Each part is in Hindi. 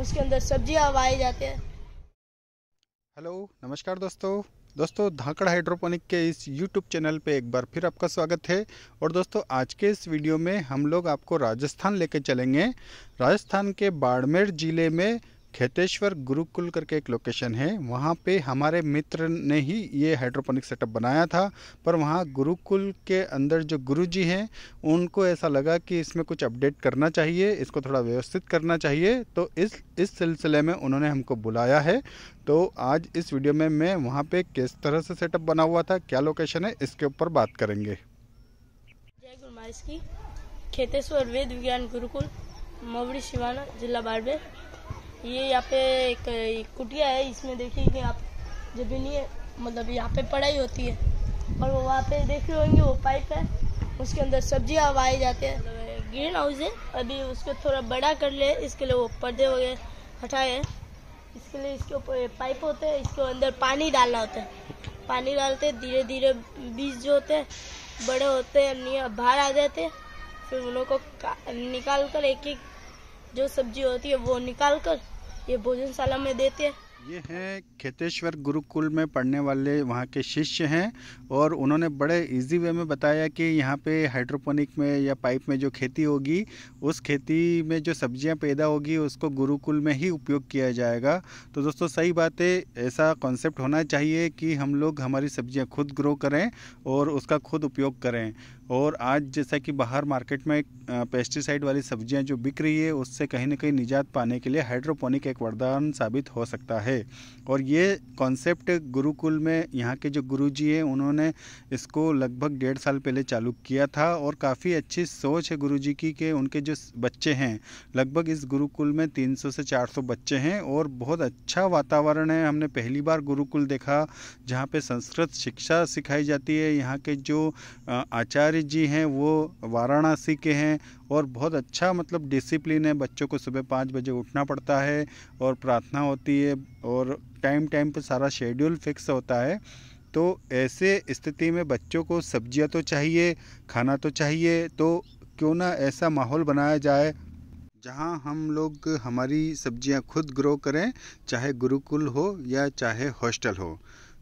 उसके अंदर सब्जियाँ उगाए जाते हैं हेलो नमस्कार दोस्तों दोस्तों धाकड़ हाइड्रोपोनिक के इस यूट्यूब चैनल पे एक बार फिर आपका स्वागत है और दोस्तों आज के इस वीडियो में हम लोग आपको राजस्थान लेके चलेंगे राजस्थान के बाड़मेर ज़िले में खेतेश्वर गुरुकुल करके एक लोकेशन है वहाँ पे हमारे मित्र ने ही ये हाइड्रोपोनिक सेटअप बनाया था पर वहाँ गुरुकुल के अंदर जो गुरुजी हैं उनको ऐसा लगा कि इसमें कुछ अपडेट करना चाहिए इसको थोड़ा व्यवस्थित करना चाहिए तो इस इस सिलसिले में उन्होंने हमको बुलाया है तो आज इस वीडियो में मैं वहाँ पे किस तरह से सेटअप बना हुआ था क्या लोकेशन है इसके ऊपर बात करेंगे जय गुरु खेतेश्वर वेद विज्ञान गुरुकुल मवड़ी शिवाना जिला बाड़मेर ये यहाँ पे एक, कुटिया है इसमें देखिए कि आप जब भी नहीं है मतलब यहाँ पे पढ़ाई होती है और वो वहाँ पे देख रहे होंगे वो पाइप है उसके अंदर सब्जियाँ उगाए जाते हैं ग्रीन मतलब हाउस है अभी उसको थोड़ा बड़ा कर ले इसके लिए वो पर्दे वगैरह हटाए हैं इसके लिए इसके ऊपर पाइप होते हैं इसके अंदर पानी डालना होता है पानी डालते धीरे धीरे बीज जो होते हैं बड़े होते हैं बाहर आ जाते फिर उन लोग को निकाल कर एक एक जो सब्जी होती है वो निकाल कर ये भोजनशाला में देते हैं ये हैं खेतेश्वर गुरुकुल में पढ़ने वाले वहाँ के शिष्य हैं और उन्होंने बड़े इजी वे में बताया कि यहाँ पे हाइड्रोपोनिक में या पाइप में जो खेती होगी उस खेती में जो सब्जियाँ पैदा होगी उसको गुरुकुल में ही उपयोग किया जाएगा तो दोस्तों सही बात है ऐसा कॉन्सेप्ट होना चाहिए कि हम लोग हमारी सब्जियाँ खुद ग्रो करें और उसका खुद उपयोग करें और आज जैसा कि बाहर मार्केट में पेस्टिसाइड वाली सब्जियां जो बिक रही है उससे कहीं ना कहीं निजात पाने के लिए हाइड्रोपोनिक एक वरदान साबित हो सकता है और ये कॉन्सेप्ट गुरुकुल में यहाँ के जो गुरु जी हैं उन्होंने इसको लगभग डेढ़ साल पहले चालू किया था और काफ़ी अच्छी सोच है गुरु जी की कि उनके जो बच्चे हैं लगभग इस गुरुकुल में तीन से चार बच्चे हैं और बहुत अच्छा वातावरण है हमने पहली बार गुरुकुल देखा जहाँ पर संस्कृत शिक्षा सिखाई जाती है यहाँ के जो आचार्य आचार्य जी हैं वो वाराणसी के हैं और बहुत अच्छा मतलब डिसिप्लिन है बच्चों को सुबह पाँच बजे उठना पड़ता है और प्रार्थना होती है और टाइम टाइम पर सारा शेड्यूल फिक्स होता है तो ऐसे स्थिति में बच्चों को सब्जियां तो चाहिए खाना तो चाहिए तो क्यों ना ऐसा माहौल बनाया जाए जहाँ हम लोग हमारी सब्जियां खुद ग्रो करें चाहे गुरुकुल हो या चाहे हॉस्टल हो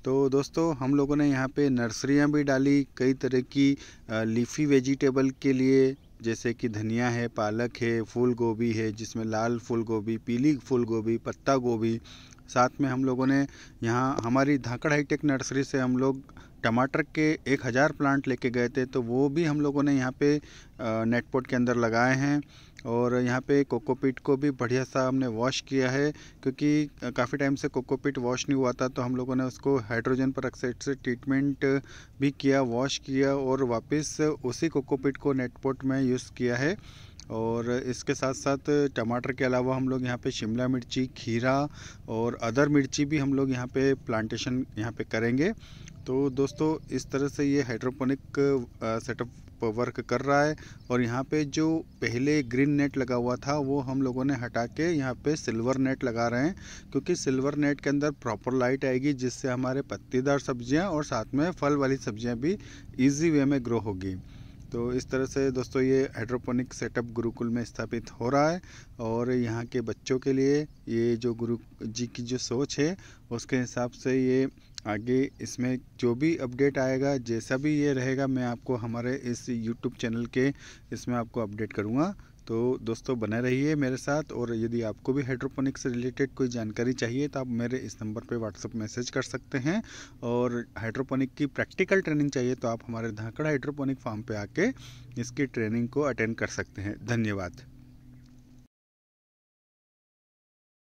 तो दोस्तों हम लोगों ने यहाँ पे नर्सरियाँ भी डाली कई तरह की लीफी वेजिटेबल के लिए जैसे कि धनिया है पालक है फूल गोभी है जिसमें लाल फूल गोभी पीली फूल गोभी पत्ता गोभी साथ में हम लोगों ने यहाँ हमारी धाकड़ हाईटेक नर्सरी से हम लोग टमाटर के एक हज़ार प्लांट लेके गए थे तो वो भी हम लोगों ने यहाँ पे नेटपोर्ट के अंदर लगाए हैं और यहाँ पे कोकोपीट को भी बढ़िया सा हमने वॉश किया है क्योंकि काफ़ी टाइम से कोकोपीट वॉश नहीं हुआ था तो हम लोगों ने उसको हाइड्रोजन पर ऑक्साइड से ट्रीटमेंट भी किया वॉश किया और वापस उसी कोकोपीट को नेटपोर्ट में यूज़ किया है और इसके साथ साथ टमाटर के अलावा हम लोग यहाँ पे शिमला मिर्ची खीरा और अदर मिर्ची भी हम लोग यहाँ पे प्लांटेशन यहाँ पे करेंगे तो दोस्तों इस तरह से ये हाइड्रोपोनिक सेटअप वर्क कर रहा है और यहाँ पे जो पहले ग्रीन नेट लगा हुआ था वो हम लोगों ने हटा के यहाँ पे सिल्वर नेट लगा रहे हैं क्योंकि सिल्वर नेट के अंदर प्रॉपर लाइट आएगी जिससे हमारे पत्तीदार सब्जियाँ और साथ में फल वाली सब्जियाँ भी ईजी वे में ग्रो होगी तो इस तरह से दोस्तों ये हाइड्रोपोनिक सेटअप गुरुकुल में स्थापित हो रहा है और यहाँ के बच्चों के लिए ये जो गुरु जी की जो सोच है उसके हिसाब से ये आगे इसमें जो भी अपडेट आएगा जैसा भी ये रहेगा मैं आपको हमारे इस यूट्यूब चैनल के इसमें आपको अपडेट करूँगा तो दोस्तों बने रहिए मेरे साथ और यदि आपको भी हाइड्रोपोनिक से रिलेटेड कोई जानकारी चाहिए तो आप मेरे इस नंबर पर व्हाट्सअप मैसेज कर सकते हैं और हाइड्रोपोनिक की प्रैक्टिकल ट्रेनिंग चाहिए तो आप हमारे धाकड़ा हाइड्रोपोनिक फार्म पर आके इसकी ट्रेनिंग को अटेंड कर सकते हैं धन्यवाद